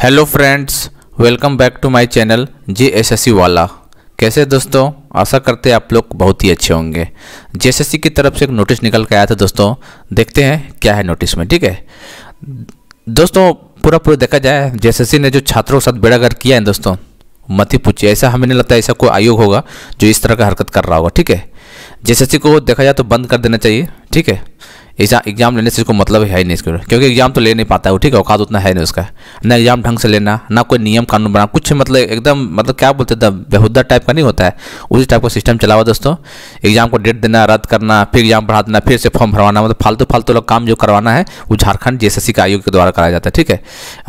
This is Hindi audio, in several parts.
Hello friends welcome back to my channel J S S वाला कैसे दोस्तों आशा करते हैं आप लोग बहुत ही अच्छे होंगे जे की तरफ से एक नोटिस निकल के आया था दोस्तों देखते हैं क्या है नोटिस में ठीक है दोस्तों पूरा पूरा देखा जाए जे ने जो छात्रों के साथ बेड़ागर किया है दोस्तों मत ही पूछिए ऐसा हमें नहीं लगता ऐसा कोई आयोग होगा जो इस तरह का हरकत कर रहा होगा ठीक है जे को देखा जाए तो बंद कर देना चाहिए ठीक है एग्जाम लेने से इसको मतलब है ही नहीं इसके क्योंकि एग्जाम तो ले नहीं पाता है वो ठीक है औकात उतना है नहीं उसका ना एग्जाम ढंग से लेना ना कोई नियम कानून बना कुछ मतलब एकदम मतलब क्या बोलते हैं बेहुदा टाइप का नहीं होता है उसी टाइप का सिस्टम चला हुआ दोस्तों एग्जाम को डेट देना रद्द करना फिर एग्जाम पढ़ा देना फिर से फॉर्म भरवाना मतलब फालतू फालतू लोग काम जो करवाना है वो झारखंड जे एस आयोग के द्वारा कराया जाता है ठीक है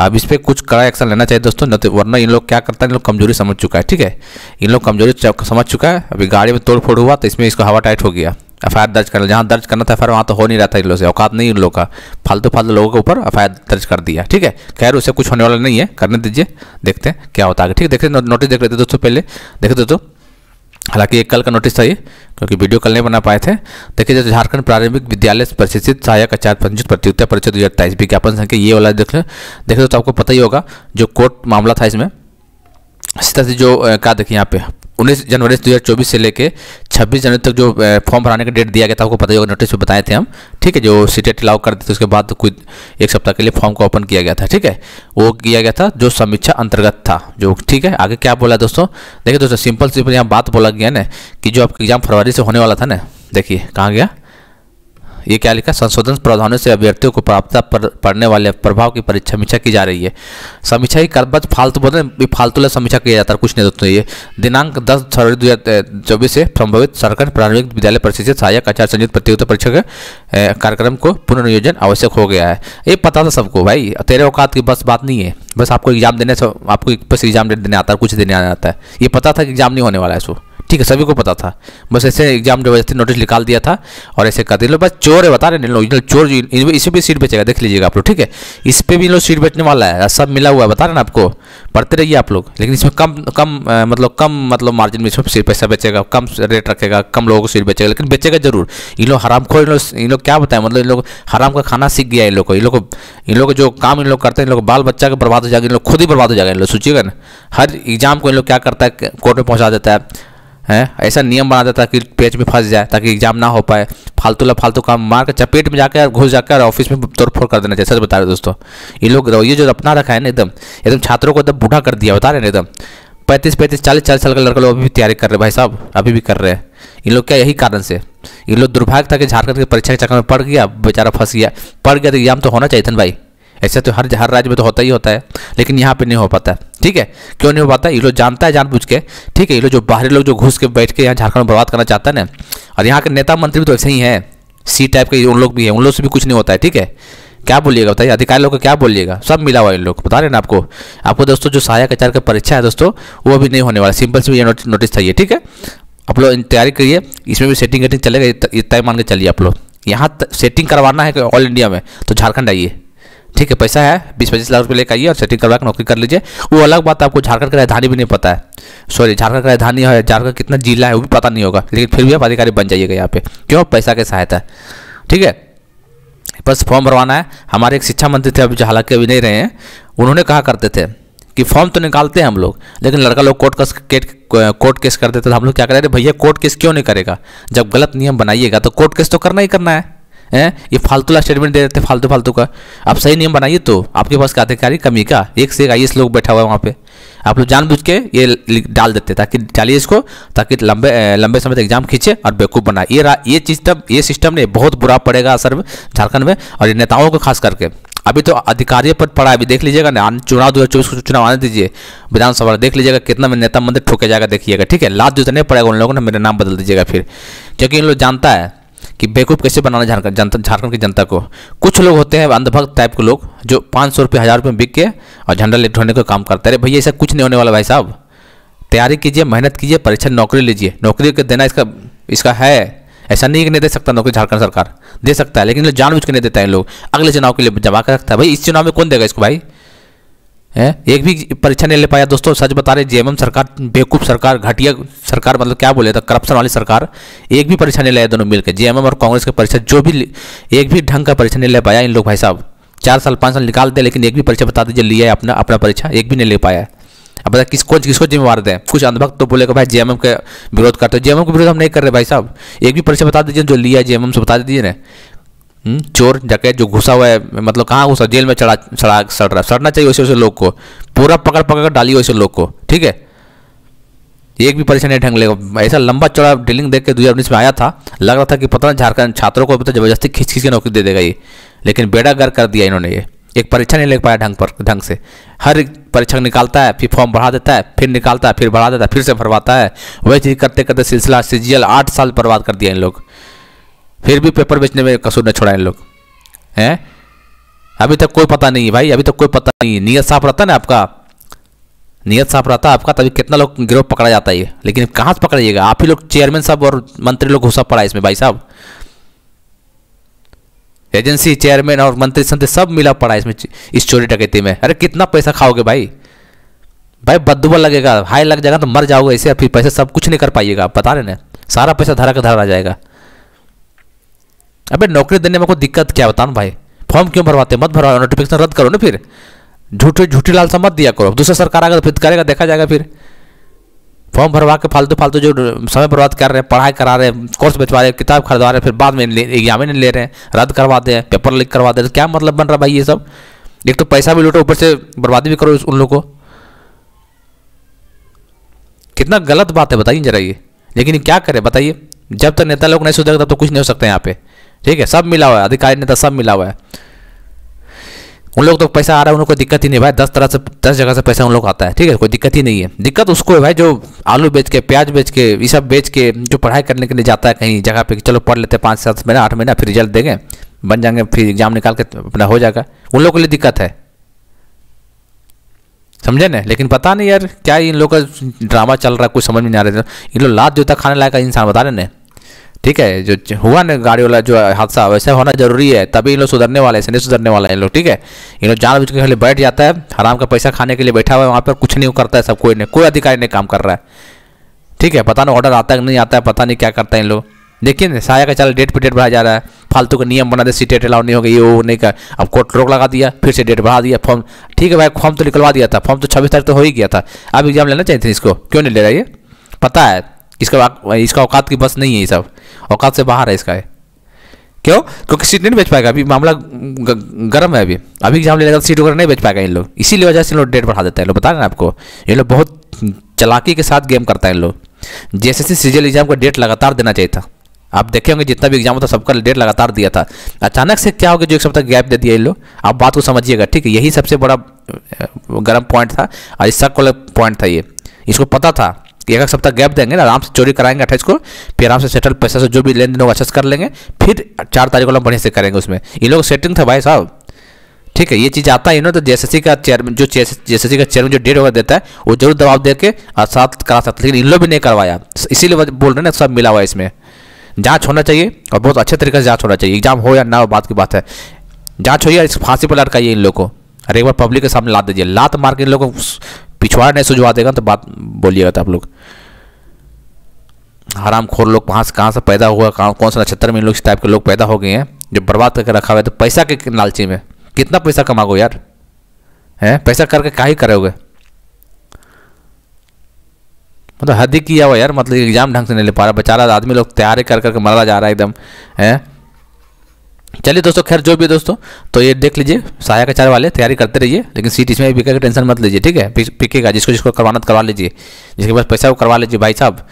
अब इस पर कुछ कड़ा एक्शन लेना चाहिए दोस्तों न तो वरना इन लोग क्या करता है इन लोग कमजोरी समझ चुका है ठीक है इन लोग कमजोरी समझ चुका है अभी गाड़ी में तोड़ फोड़ हुआ तो इसमें इसका हवा टाइट हो गया एफ दर्ज कर जहाँ दर्ज करना था एफ वहाँ तो हो नहीं रहा था इन लोग से औकात नहीं उन लोगों का फालतू फालतू लोगों के ऊपर एफ दर्ज कर दिया ठीक है खैर उसे कुछ होने वाला नहीं है करने दीजिए देखते हैं क्या होता है ठीक है देखते नोटिस देख लेते दोस्तों पहले देखे दोस्तों हालांकि ये कल का नोटिस था ये क्योंकि वीडियो कल नहीं बना पाए थे देखिए जैसे झारखंड प्रारंभिक विद्यालय प्रशिक्षित सहायक आचार्य पंजीत प्रतियोगिता परिषद दो हज़ार तेईस विज्ञापन संख्या ये वाला देख लें देख लो तो आपको पता ही होगा जो कोर्ट मामला था इसमें इसी तरह से जो कहा देखिए यहाँ पे उन्नीस जनवरी दो हज़ार चौबीस से लेकर छब्बीस जनवरी तक जो फॉर्म भराने का डेट दिया गया था आपको पता ही होगा नोटिस में बताए थे हम ठीक है जो सीटेट अलाउ कर दी थी उसके बाद तो कुछ एक सप्ताह के लिए फॉर्म को ओपन किया गया था ठीक है वो किया गया था जो समीक्षा अंतर्गत था जो ठीक है आगे क्या बोला दोस्तों देखिए दोस्तों सिंपल सिंपल यहाँ बात बोला गया ना कि जो आपका एग्जाम फरवरी से होने वाला था ना देखिए कहाँ गया ये क्या लिखा संशोधन प्रावधानों से अभ्यर्थियों को प्राप्त पर, पड़ने वाले प्रभाव की परीक्षा समीक्षा की जा रही है समीक्षा ही कर बस फालतू बोलते हैं समीक्षा किया जाता है कुछ नहीं दोस्तों ये दिनांक दस फरवरी दो हज़ार चौबीस से संभावित सरकार प्रारंभिक विद्यालय परिषद सहायक आचार संयुक्त प्रतियोगिता परीक्षा के कार्यक्रम को पुनर्नियोजन आवश्यक हो गया है ये पता था सबको भाई तेरे औकात की बस बात नहीं है बस आपको एग्जाम देने से आपको बस एग्जाम देने आता है कुछ देने आता है ये पता था कि एग्जाम नहीं होने वाला है इसको ठीक है सभी को पता था बस ऐसे एग्जाम जबरदस्ती नोटिस निकाल दिया था और ऐसे कर दिया बस चोर है बता रहे हैं ओरिजिनल चोर जो इसी सीट बेचेगा देख लीजिएगा आप लोग ठीक है इस पर भी इन लोग सीट बेचने वाला है सब मिला हुआ है बता रहे ना आपको पढ़ते रहिए आप लोग लेकिन इसमें कम कम मतलब कम मतलब मार्जिन में इसमें सीट पैसा बेचेगा कम रेट रखेगा कम लोगों को सीट बेचेगा लेकिन बेचेगा जरूर इन लोग हराम खो इन लोग क्या बताएं मतलब इन लोग हराम का खाना सीख गया इन लोग को इन लोग को इन लोग जो काम इन लोग करते हैं इन लोग बाल बच्चा का बर्बाद हो जाएगा इन लोग खुद ही बर्बाद हो जाएगा इन लोग सोचिएगा ना हर एग्जाम को इन लोग क्या करता है कोर्ट में पहुँचा देता है है ऐसा नियम बना देता कि पेज में फंस जाए ताकि एग्जाम ना हो पाए फालतू ला फालतू काम मार कर चपेट में जाकर घुस जाकर ऑफिस में तोड़फोड़ कर देना चाहिए सच बता रहे दोस्तों ये लोग ये जो अपना रखा है ना एकदम एकदम छात्रों को एकदम बूढ़ा कर दिया बता रहे ना एकदम पैंतीस पैंतीस चालीस चालीस साल का लड़का लोग अभी भी तैयारी कर रहे भाई साहब अभी भी कर रहे हैं इन लोग क्या यही कारण से इन लोग दुर्भाग्य था कि झारखंड के परीक्षा के चक्कर में पड़ गया बेचारा फंस गया पड़ गया तो एग्जाम तो होना चाहिए था भाई ऐसा तो हर हर राज्य में तो होता ही होता है लेकिन यहाँ पे नहीं हो पाता ठीक है क्यों नहीं हो पाता ये लोग जानता है जानबूझ के ठीक है ये लोग जो बाहरी लोग जो घुस के बैठ के यहाँ झारखंड में बर्बाद करना चाहते हैं ना और यहाँ के नेता मंत्री भी तो ऐसे ही हैं सी टाइप के उन लोग भी हैं उन लोग से भी कुछ नहीं होता है ठीक है क्या बोलिएगा बताइए अधिकारी लोग को क्या बोलिएगा सब मिला हुआ इन लोग बता रहे ना आपको आपको दोस्तों जो सहायक आचार की परीक्षा है दोस्तों वो भी नहीं होने वाला सिंपल से ये नोटिस था ठीक है आप लोग तैयारी करिए इसमें भी सेटिंग वेटिंग चलेगा ये तय मान के चलिए आप लोग यहाँ सेटिंग करवाना है ऑल इंडिया में तो झारखंड आइए ठीक है पैसा है बीस पच्चीस लाख रुपये लेकर आइए और सेटिंग करवा के नौकरी कर लीजिए वो अलग बात आपको झारखंड का राजधानी भी नहीं पता है सॉरी झारखंड का राजधानी है झारखंड कितना जिला है वो भी पता नहीं होगा लेकिन फिर भी आप अधिकारी बन जाइएगा यहाँ पे क्यों पैसा की सहायता ठीक है बस फॉर्म भरवाना है हमारे एक शिक्षा मंत्री थे अभी जो हालांकि अभी नहीं रहे हैं उन्होंने कहा करते थे कि फॉर्म तो निकालते हैं हम लोग लेकिन लड़का लोग कोर्ट कस केट कोर्ट केस कर देते तो हम लोग क्या करें भैया कोर्ट केस क्यों नहीं करेगा जब गलत नियम बनाइएगा तो कोर्ट केस तो करना ही करना है हैं ये फालतू का स्टेटमेंट दे देते फालतू फालतू का आप सही नियम बनाइए तो आपके पास अधिकारी कमी का एक से एक आई लोग बैठा हुआ है वहाँ पे आप लोग जानबूझ के ये डाल देते ताकि डालिए इसको ताकि लंबे लंबे समय तक एग्जाम खींचे और बेवकूफ़ बनाए ये ये सिस्टम ये सिस्टम ने बहुत बुरा पड़ेगा असर झारखंड में और ये नेताओं को खास करके अभी तो अधिकारियों पर पड़ा है अभी देख लीजिएगा ना चुनाव दो हज़ार चौबीस चुनाव आने दीजिए विधानसभा देख लीजिएगा कितना में नेता मंदिर ठोके जाएगा देखिएगा ठीक है लाद जो नहीं पड़ेगा उन लोगों ने मेरा नाम बदल दीजिएगा फिर क्योंकि इन लोग जानता है कि बेवकूफ़ कैसे बनाना झारखंड जनता झारखंड की जनता को कुछ लोग होते हैं अंधभक्त टाइप के लोग जो पाँच सौ रुपये हज़ार रुपये बिक के और झंडा लेट होने का काम करते अरे भैया ऐसा कुछ नहीं होने वाला भाई साहब तैयारी कीजिए मेहनत कीजिए परीक्षा नौकरी लीजिए नौकरी के देना इसका इसका है ऐसा नहीं कि नहीं दे सकता नौकरी झारखंड सरकार दे सकता है लेकिन जानबूझ के नहीं देता है लोग अगले चुनाव के लिए जमा कर सकता है भाई इस चुनाव में कौन देगा इसको भाई है एक भी परीक्षा नहीं ले पाया दोस्तों सच बता रहे जेएमएम सरकार बेवकूफ़ सरकार घटिया सरकार मतलब क्या बोले था तो, करप्शन वाली सरकार एक भी परीक्षा नहीं लाया दोनों मिलकर जेएमएम और कांग्रेस के परीक्षा जो भी एक भी ढंग का परीक्षा नहीं ले पाया इन लोग भाई साहब चार साल पाँच साल निकाल दे लेकिन एक भी परीक्षा बता दीजिए लिया है अपना अपना परीक्षा एक भी नहीं ले पाया अब बता किसको किसको जिम्मेवार दें कुछ अंधभक्त तो बोलेगा भाई जेएमएम के विरोध करते हो जेएमएम के विरोध हम नहीं कर रहे भाई साहब एक भी परीक्षा बता दीजिए जो लिया है जेएमएम से बता दीजिए ना हम्म? चोर डकैत जो घुसा हुआ है मतलब कहाँ घुसा जेल में चढ़ा चढ़ा सड़ रहा सड़ना चाहिए वैसे वैसे लोग को पूरा पकड़ पकड़ कर डालिए वैसे लोग को ठीक है एक भी परेशानी ढंग लेगा ऐसा लंबा चौड़ा ड्रिलिंग देख के दो में आया था लग रहा था कि पता नहीं झारखंड छात्रों को पता जबरदस्ती खींच खींच के नौकरी दे देगा ये लेकिन बेड़ा गर कर दिया इन्होंने ये एक परीक्षा नहीं ले पाया ढंग पर ढंग से हर एक परीक्षा निकालता है फिर फॉर्म बढ़ा देता है फिर निकालता है फिर बढ़ा देता है फिर से भरवाता है वही चीज़ करते करते सिलसिला सीजियल आठ साल बर्बाद कर दिया इन लोग फिर भी पेपर बेचने में कसूर न छोड़ा इन लोग हैं अभी तक कोई पता नहीं है भाई अभी तक कोई पता नहीं नियत नीयत साफ रहता ना आपका नीयत साफ रहता आपका तभी कितना लोग गिरोह पकड़ा जाता है लेकिन कहाँ से पकड़िएगा आप ही लोग चेयरमैन साहब और मंत्री लोग घुसा पड़ा इसमें भाई साहब एजेंसी चेयरमैन और मंत्री संत सब मिला पड़ा इसमें इस चोरी टकैती में अरे कितना पैसा खाओगे भाई भाई बदुआ लगेगा हाई लग जाएगा तो मर जाओगे ऐसे फिर पैसे सब कुछ नहीं कर पाइएगा आप बता रहे ना सारा पैसा धरा का धरा आ जाएगा अबे नौकरी देने में कोई दिक्कत क्या बताऊँ भाई फॉर्म क्यों भरवाते मत भरवाओ नोटिफिकेशन रद्द करो ना फिर झूठे झूठी लालसा मत दिया करो दूसरा सरकार आगे तो फिर करेगा देखा जाएगा फिर फॉर्म भरवा के फालतू फालतू जो समय बर्बाद कर रहे हैं पढ़ाई करा रहे हैं कोर्स बेचवा रहे हैं किताब खरीदवा रहे हैं फिर बाद में एग्जाम ही नहीं ले रहे हैं रद्द करवा दे पेपर लीक करवा दे तो क्या मतलब बन रहा भाई ये सब एक तो पैसा भी लूटो ऊपर से बर्बादी भी करो उन लोगों को कितना गलत बात है बताइए जरा ये लेकिन क्या करें बताइए जब तक तो नेता लोग नहीं सुधरेगा तब तो कुछ नहीं हो सकता यहाँ पे ठीक है सब मिला हुआ है अधिकारी नेता सब मिला हुआ है उन लोग तो पैसा आ रहा है उनको दिक्कत ही नहीं भाई दस तरह से दस जगह से पैसा उन लोग आता है ठीक है कोई दिक्कत ही नहीं है दिक्कत उसको है भाई जो आलू बेच के प्याज बेच के ये सब बेच के जो पढ़ाई करने के लिए जाता है कहीं जगह पे चलो पढ़ लेते हैं पाँच सात महीना आठ महीना फिर रिजल्ट देंगे बन जाएंगे फिर एग्जाम निकाल के अपना हो जाएगा उन लोगों के लिए दिक्कत है समझे ना लेकिन पता नहीं यार क्या इन लोग का ड्रामा चल रहा है कुछ समझ में नहीं आ रहा इन लोग लात जोता खाने लायक इंसान बता रहे ना ठीक है जो हुआ ना गाड़ी वाला जो हादसा वैसा होना जरूरी है तभी इन लोग सुधरने वाले ऐसे नहीं सुधरने वाले हैं इन लोग ठीक है इन लोग जानबूझ के खाली बैठ जाता है हराम का पैसा खाने के लिए बैठा हुआ है वहाँ पर कुछ नहीं करता है सब कोई नहीं कोई अधिकारी नहीं काम कर रहा है ठीक है पता नहीं ऑर्डर आता है नहीं आता है पता नहीं क्या करता है इन लोग लेकिन साया का चल डेट पर डेट बढ़ाया जा रहा है फालतू का नियम बना दे सी डेट अलाउ नहीं हो ये वो नहीं का अब कोर्ट रोक लगा दिया फिर से डेट बढ़ा दिया फॉर्म ठीक है भाई फॉर्म तो निकलवा दिया था फॉर्म तो छब्बीस तारीख तो हो ही गया था अब एग्जाम लेना चाहिए थे इसको क्यों नहीं ले रहा ये पता है इसका इसका औकात की बस नहीं है ये सब औकात से बाहर है इसका है क्यों क्योंकि सीट नहीं बेच पाएगा अभी मामला गर्म है अभी अभी एग्जाम ले लेगा सीट वगैरह नहीं बेच पाएगा इन लोग इसीलिए वजह से इन लोग डेट बढ़ा देते हैं लोग बता रहे आपको ये लोग बहुत चलाकी के साथ गेम करता है इन लोग जैसे सीजल एग्जाम का डेट लगातार देना चाहिए था आप देखे होंगे जितना भी एग्जाम होता सबका डेट लगातार दिया था अचानक से क्या हो गया जो एक सप्ताह गैप दे दिया इन लोग आप बात को समझिएगा ठीक है यही सबसे बड़ा गर्म पॉइंट था और इस सब पॉइंट था ये इसको पता था एक एक सप्ताह गैप देंगे ना आराम से चोरी कराएंगे अट्ठाईस को फिर आराम से सेटल पैसा से जो भी लेन देन होगा अच्छे से कर लेंगे फिर चार तारीख को हम बढ़िया से करेंगे उसमें ये लोग सेटिंग था भाई साहब ठीक है ये चीज़ आता है इन्होंने तो जेएसएससी का चेयरमैन जो जेएसएससी का चेयरमैन जो डेट होगा देता है वो जरूर दबाव दे के साथ करा सकते लेकिन इन लोग भी नहीं करवाया इसीलिए बोल रहे ना सब मिला हुआ है इसमें जाँच होना चाहिए और बहुत अच्छे तरीके से जाँच होना चाहिए एग्जाम हो या ना हो बात की बात है जाँच हो या फांसी पर लटकाइए इन लोग को अरे एक बार पब्लिक के सामने लात दीजिए लात मार के इन लोग को पिछवाड़ नहीं सुझवा देगा तो बात बोलिएगा तो आप लोग हराम खोर लोग कहाँ से कहाँ से पैदा हुआ कहाँ कौन सा नक्षत्र में लोग इस टाइप के लोग पैदा हो गए हैं जो बर्बाद करके रखा हुआ है तो पैसा के लालची में कितना पैसा कमाओगे यार हैं पैसा करके का ही करोगे मतलब हद ही किया हुआ यार मतलब एग्जाम ढंग से नहीं ले पा रहा बेचारा आदमी लोग तैयारी कर करके मरा जा रहा है एकदम है चलिए दोस्तों खैर जो भी दोस्तों तो ये देख लीजिए सहायक चार वाले तैयारी करते रहिए लेकिन सीट इसमें पीके का टेंशन मत लीजिए ठीक है पीके का जिसको जिसको करवाना करवा लीजिए जिसके पास पैसा वो करवा लीजिए भाई साहब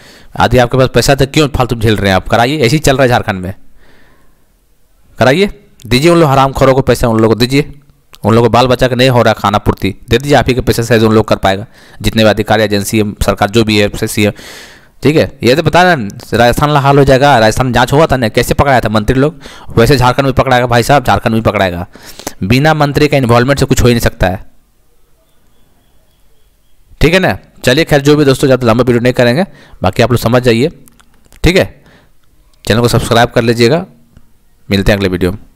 आदि आपके पास पैसा तो क्यों फालतू झेल रहे हैं आप कराइए ऐसे ही चल रहा है झारखंड में कराइए दीजिए उन लोग हराम खोरों को पैसा उन लोग को दीजिए उन लोगों को बाल बच्चा का नहीं हो रहा खाना पूर्ति दे दीजिए आप ही के पैसे शायद उन लोग कर पाएगा जितने भी अधिकारी एजेंसी है सरकार जो भी है सी ठीक है ये तो बता रहे राजस्थान ला हाल हो जाएगा राजस्थान जांच हुआ था ना कैसे पकड़ाया था मंत्री लोग वैसे झारखंड भी पकड़ाएगा भाई साहब झारखंड भी पकड़ाएगा बिना मंत्री का इन्वॉल्वमेंट से कुछ हो ही नहीं सकता है ठीक है ना चलिए खैर जो भी दोस्तों ज़्यादा लंबा वीडियो नहीं करेंगे बाकी आप लोग समझ जाइए ठीक है चैनल को सब्सक्राइब कर लीजिएगा मिलते हैं अगले वीडियो में